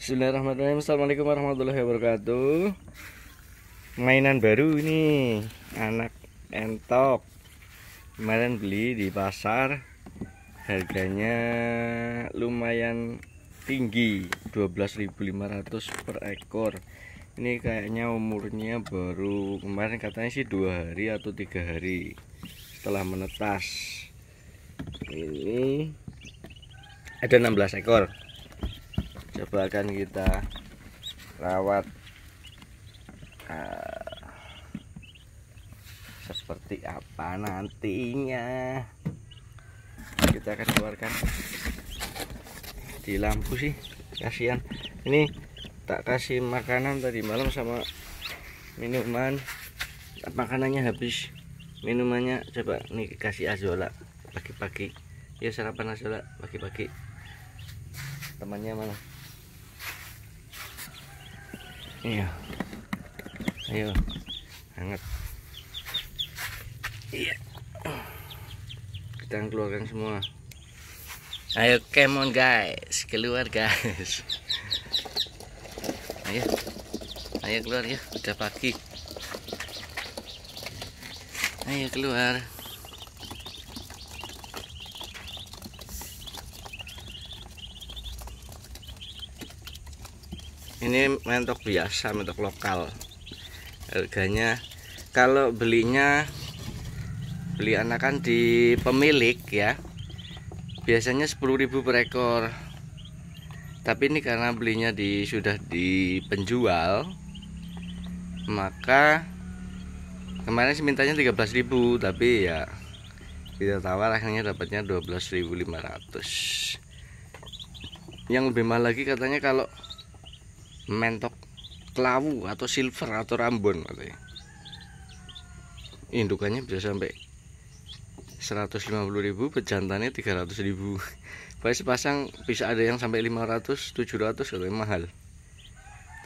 Bismillahirrahmanirrahim Assalamualaikum warahmatullahi wabarakatuh Mainan baru ini Anak entok Kemarin beli di pasar Harganya Lumayan tinggi 12.500 per ekor Ini kayaknya umurnya baru Kemarin katanya sih 2 hari atau 3 hari Setelah menetas Ini Ada 16 ekor coba akan kita rawat uh, seperti apa nantinya kita akan keluarkan di lampu sih kasihan ini tak kasih makanan tadi malam sama minuman makanannya habis minumannya coba nih kasih azola pagi-pagi ya sarapan azola pagi-pagi temannya mana iya ayo hangat iya kita keluarkan semua ayo come on guys keluar guys ayo ayo keluar ya udah pagi ayo keluar ini mentok biasa mentok lokal harganya kalau belinya beli anakan di pemilik ya biasanya 10.000 per ekor tapi ini karena belinya di sudah di penjual maka kemarin sih mintanya 13.000 tapi ya tidak tawar akhirnya dapatnya 12.500 yang lebih mahal lagi katanya kalau mentok kelawu atau silver atau rambon katanya indukannya bisa sampai 150.000 pejantannya 300.000 pasti pasang bisa ada yang sampai 500 700 katanya mahal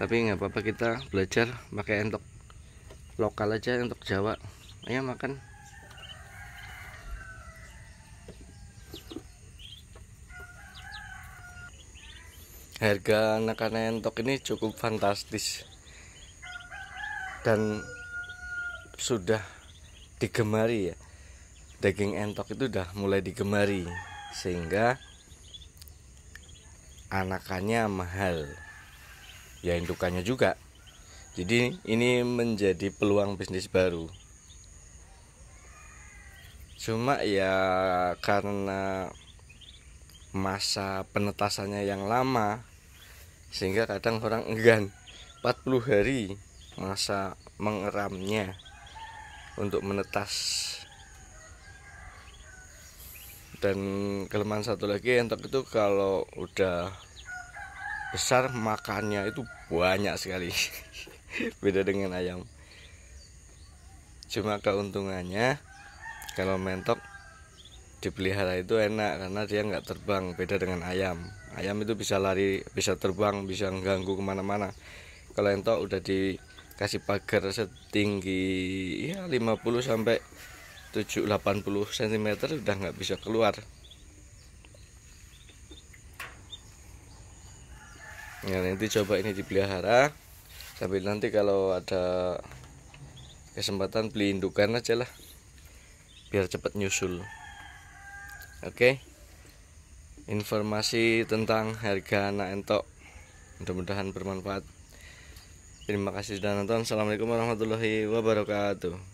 tapi nggak apa-apa kita belajar pakai entok lokal aja untuk Jawa ayo makan harga anak-anak entok ini cukup fantastis dan sudah digemari ya daging entok itu sudah mulai digemari sehingga anakannya mahal ya indukannya juga jadi ini menjadi peluang bisnis baru cuma ya karena masa penetasannya yang lama sehingga kadang orang enggan 40 hari masa mengeramnya untuk menetas dan kelemahan satu lagi entok itu kalau udah besar makannya itu banyak sekali beda dengan ayam cuma keuntungannya kalau mentok dipelihara itu enak karena dia nggak terbang beda dengan ayam ayam itu bisa lari bisa terbang bisa mengganggu kemana-mana kalau entok udah dikasih pagar setinggi ya 50 sampai 7 80 cm udah nggak bisa keluar ya nanti coba ini dipelihara tapi nanti kalau ada kesempatan beli indukan aja lah biar cepat nyusul oke okay? informasi tentang harga anak entok mudah-mudahan bermanfaat terima kasih sudah nonton assalamualaikum warahmatullahi wabarakatuh